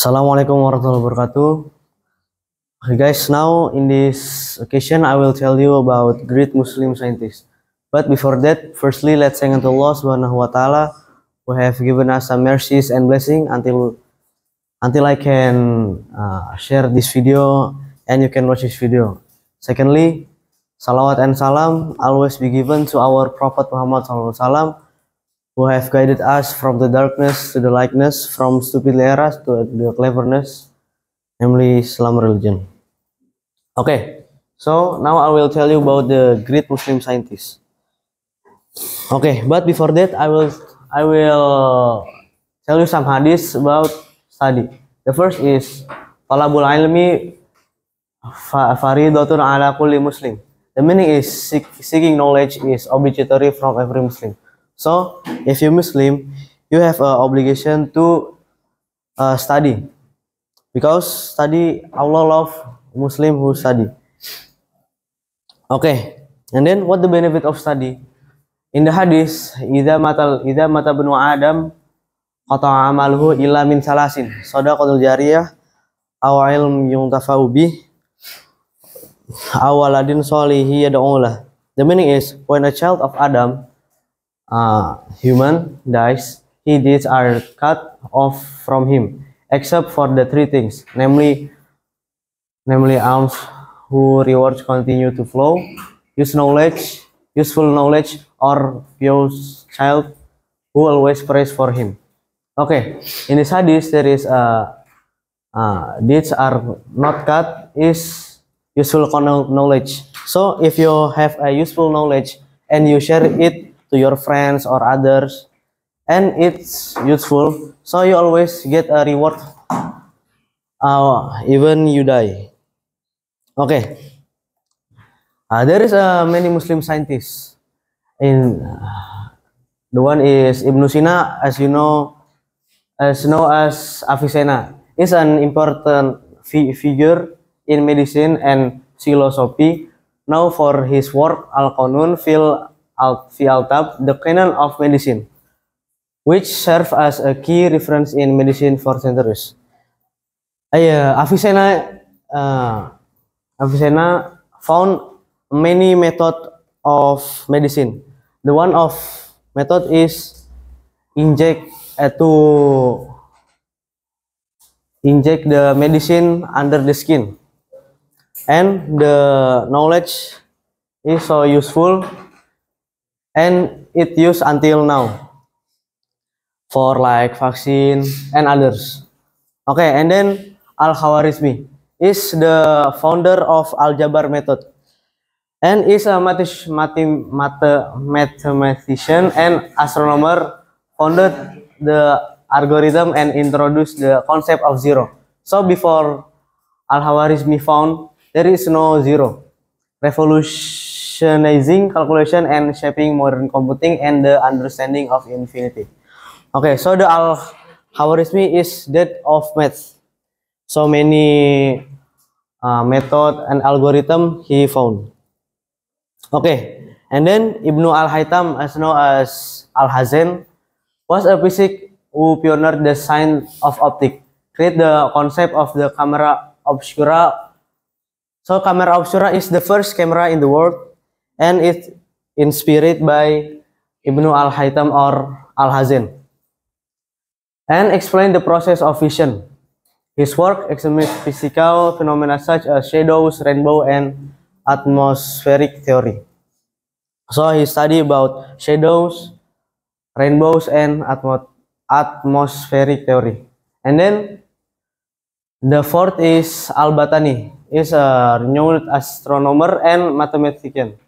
Assalamualaikum warahmatullahi wabarakatuh. Okay guys, now in this occasion I will tell you about great Muslim scientists. But before that, firstly let's thank unto Allah Subhanahu wa taala who have given us some mercies and blessing until until I can uh, share this video and you can watch this video. Secondly, salawat and salam always be given to our Prophet Muhammad sallallahu alaihi wasallam who have guided us from the darkness to the likeness, from stupid eras to the cleverness, namely Islam religion. Okay, so now I will tell you about the great Muslim scientists. Okay, but before that, I will I will tell you some hadis about study. The first is Talabul ilmi faridotun ala kulli muslim. The meaning is seek, seeking knowledge is obligatory from every Muslim. So, if you Muslim, you have an obligation to uh, study because study Allah love Muslim who study. Okay, and then what the benefit of study? In the hadith, idza mata idza mata benua Adam kata amalhu illa min salasin sadaqatul jariyah aw ilm yuntafa'u bih aw waladin solihi yad'ulah the meaning is when a child of adam uh, human dies, he deeds are cut off from him, except for the three things, namely, namely alms, who rewards continue to flow, use knowledge, useful knowledge, or pious child, who always prays for him. Okay, in this hadith there is a uh, deeds uh, are not cut is useful knowledge. So if you have a useful knowledge and you share it to your friends or others and it's useful so you always get a reward uh, even you die okay uh, there is uh, many muslim scientists in uh, the one is Ibn sina as you know as known as avicenna is an important fi figure in medicine and philosophy now for his work al-qanun fil Al-Fialtab, the canon of medicine, which serve as a key reference in medicine for centuries. Ayo, iya, Avicenna, uh, Avicenna found many method of medicine. The one of method is inject uh, to inject the medicine under the skin and the knowledge is so useful and it used until now for like vaccine and others. Okay, and then Al-Khawarizmi is the founder of aljabar method and is a mathe mathematician and astronomer founded the algorithm and introduced the concept of zero. So before al Khawarizmi found there is no zero. Revolution revolutionizing calculation and shaping modern computing and the understanding of infinity. Okay, so the Al-Khwarizmi is that of math. So many uh, method and algorithm he found. Okay, and then Ibn Al-Haytham, as known as Al-Hazen, was a physic who pioneered the science of optic. create the concept of the camera obscura. So camera obscura is the first camera in the world and it's inspired by Ibnu al-Haytham or al-Hazin and explain the process of vision. His work examines physical phenomena such as shadows, rainbow, and atmospheric theory. So he study about shadows, rainbows, and atmo atmospheric theory. And then the fourth is Al-Batani, is a renowned astronomer and mathematician.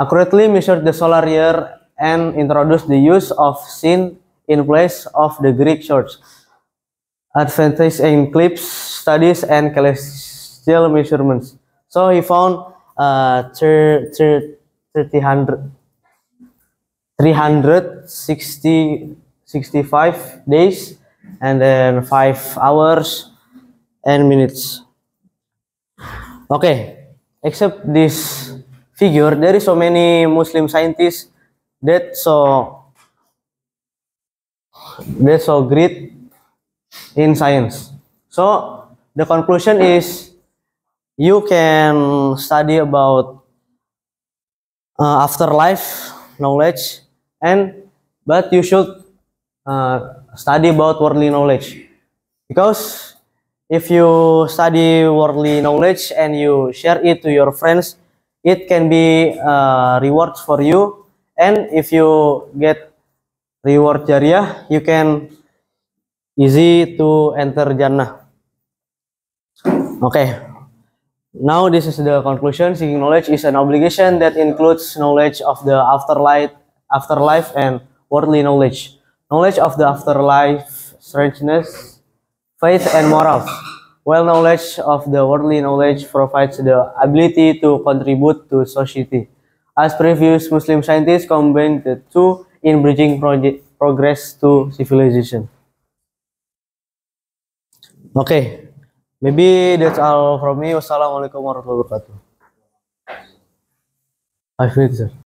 accurately measured the solar year and introduced the use of sin in place of the Greek church. Advantage in eclipse studies and celestial measurements. So he found uh, 360 65 days and then 5 hours and minutes. Okay, except this figure there is so many muslim scientists that so they so great in science so the conclusion is you can study about uh, afterlife knowledge and but you should uh, study about worldly knowledge because if you study worldly knowledge and you share it to your friends it can be uh, rewards for you and if you get reward jariah you can easy to enter jannah okay now this is the conclusion seeking knowledge is an obligation that includes knowledge of the afterlife afterlife and worldly knowledge knowledge of the afterlife strangeness faith and morals Well, knowledge of the worldly knowledge provides the ability to contribute to society. As previous Muslim scientists combined the two in bridging progress to civilization. Okay, maybe that's all from me. Wassalamualaikum warahmatullahi wabarakatuh. I feel sir.